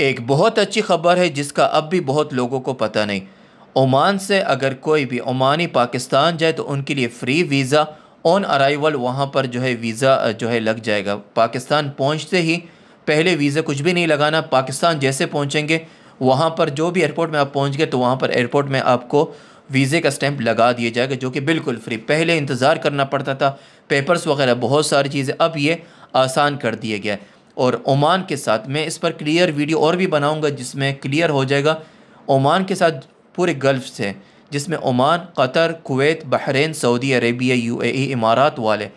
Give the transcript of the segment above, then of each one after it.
एक बहुत अच्छी खबर है जिसका अब भी बहुत लोगों को पता नहीं ओमान से अगर कोई भी ओमानी पाकिस्तान जाए तो उनके लिए फ्री वीज़ा ऑन अराइवल वहाँ पर जो है वीज़ा जो है लग जाएगा पाकिस्तान पहुँचते ही पहले वीज़ा कुछ भी नहीं लगाना पाकिस्तान जैसे पहुँचेंगे वहाँ पर जो भी एयरपोर्ट में आप पहुँच गए तो वहाँ पर एयरपोर्ट में आपको वीज़े का स्टैंप लगा दिया जाएगा जो कि बिल्कुल फ्री पहले इंतज़ार करना पड़ता था पेपर्स वगैरह बहुत सारी चीज़ें अब ये आसान कर दिया गया है और ओमान के साथ मैं इस पर क्लियर वीडियो और भी बनाऊँगा जिसमें क्लियर हो जाएगा ओमान के साथ पूरे गल्फ़ से जिसमें Oman Qatar Kuwait Bahrain Saudi Arabia UAE इमारात वाले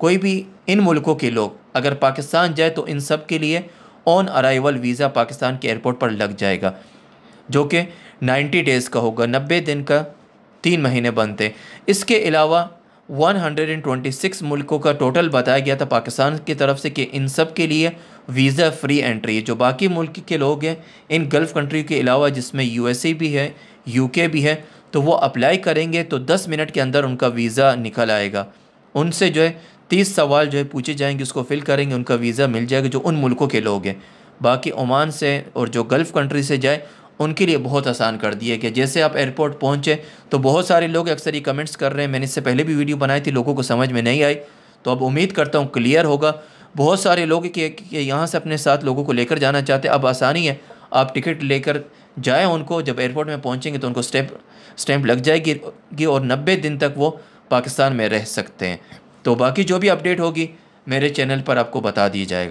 कोई भी इन मुल्कों के लोग अगर पाकिस्तान जाए तो इन सब के लिए ऑन अराइवल वीज़ा पाकिस्तान के एयरपोर्ट पर लग जाएगा जो कि नाइन्टी डेज़ का होगा नब्बे दिन का तीन महीने बनते इसके अलावा 126 मुल्कों का टोटल बताया गया था पाकिस्तान की तरफ से कि इन सब के लिए वीज़ा फ्री एंट्री है जो बाकी मुल्क के लोग हैं इन गल्फ़ कंट्री के अलावा जिसमें यू भी है यू भी है तो वो अप्लाई करेंगे तो दस मिनट के अंदर उनका वीज़ा निकल आएगा उनसे जो है तीस सवाल जो है पूछे जाएंगे उसको फिल करेंगे उनका वीज़ा मिल जाएगा जो उन मुल्कों के लोग हैं बाकी ओमान से और जो गल्फ़ कंट्री से जाए उनके लिए बहुत आसान कर दिया कि जैसे आप एयरपोर्ट पहुँचे तो बहुत सारे लोग अक्सर ये कमेंट्स कर रहे हैं मैंने इससे पहले भी वीडियो बनाई थी लोगों को समझ में नहीं आई तो अब उम्मीद करता हूँ क्लियर होगा बहुत सारे लोग कि, यहाँ से अपने साथ लोगों को लेकर जाना चाहते अब आसानी है आप टिकट लेकर जाए उनको जब एयरपोर्ट में पहुँचेंगे तो उनको स्टैम्प स्टैम्प लग जाएगी और नब्बे दिन तक वो पाकिस्तान में रह सकते हैं तो बाकी जो भी अपडेट होगी मेरे चैनल पर आपको बता दी जाएगा